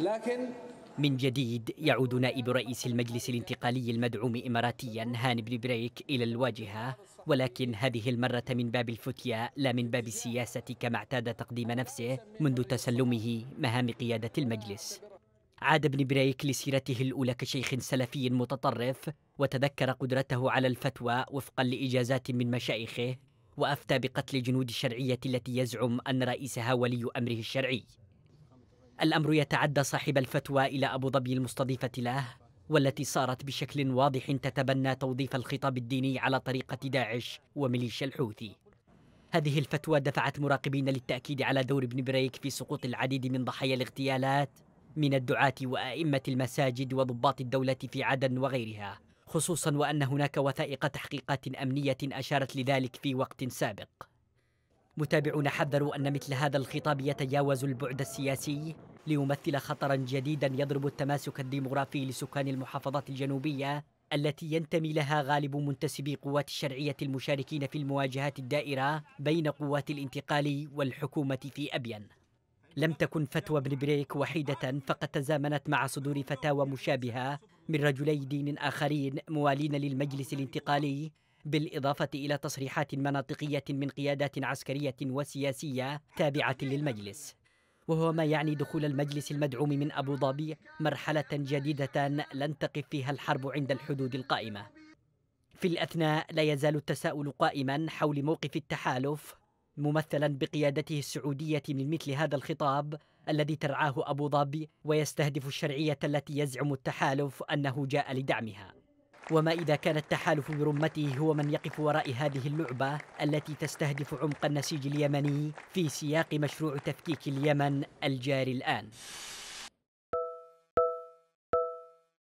لكن من جديد يعود نائب رئيس المجلس الانتقالي المدعوم إماراتيا هاني بن بريك إلى الواجهة ولكن هذه المرة من باب الفتية لا من باب السياسة كما اعتاد تقديم نفسه منذ تسلمه مهام قيادة المجلس عاد بن بريك لسيرته الأولى كشيخ سلفي متطرف وتذكر قدرته على الفتوى وفقا لإجازات من مشايخه وأفتى بقتل جنود الشرعية التي يزعم أن رئيسها ولي أمره الشرعي الأمر يتعدى صاحب الفتوى إلى أبو ظبي المستضيفة له والتي صارت بشكل واضح تتبنى توظيف الخطاب الديني على طريقة داعش وميليشيا الحوثي هذه الفتوى دفعت مراقبين للتأكيد على دور ابن بريك في سقوط العديد من ضحايا الاغتيالات من الدعاة وأئمة المساجد وضباط الدولة في عدن وغيرها خصوصا وأن هناك وثائق تحقيقات أمنية أشارت لذلك في وقت سابق متابعون حذروا أن مثل هذا الخطاب يتجاوز البعد السياسي ليمثل خطرا جديدا يضرب التماسك الديمغرافي لسكان المحافظات الجنوبية التي ينتمي لها غالب منتسبي قوات الشرعية المشاركين في المواجهات الدائرة بين قوات الانتقال والحكومة في أبين لم تكن فتوى ابن بريك وحيدة فقد تزامنت مع صدور فتاوى مشابهة من رجلي دين آخرين موالين للمجلس الانتقالي بالإضافة إلى تصريحات مناطقية من قيادات عسكرية وسياسية تابعة للمجلس وهو ما يعني دخول المجلس المدعوم من أبو ظبي مرحلة جديدة لن تقف فيها الحرب عند الحدود القائمة في الأثناء لا يزال التساؤل قائما حول موقف التحالف ممثلا بقيادته السعودية من مثل هذا الخطاب الذي ترعاه أبو ظبي ويستهدف الشرعية التي يزعم التحالف أنه جاء لدعمها وما إذا كان التحالف برمته هو من يقف وراء هذه اللعبة التي تستهدف عمق النسيج اليمني في سياق مشروع تفكيك اليمن الجاري الآن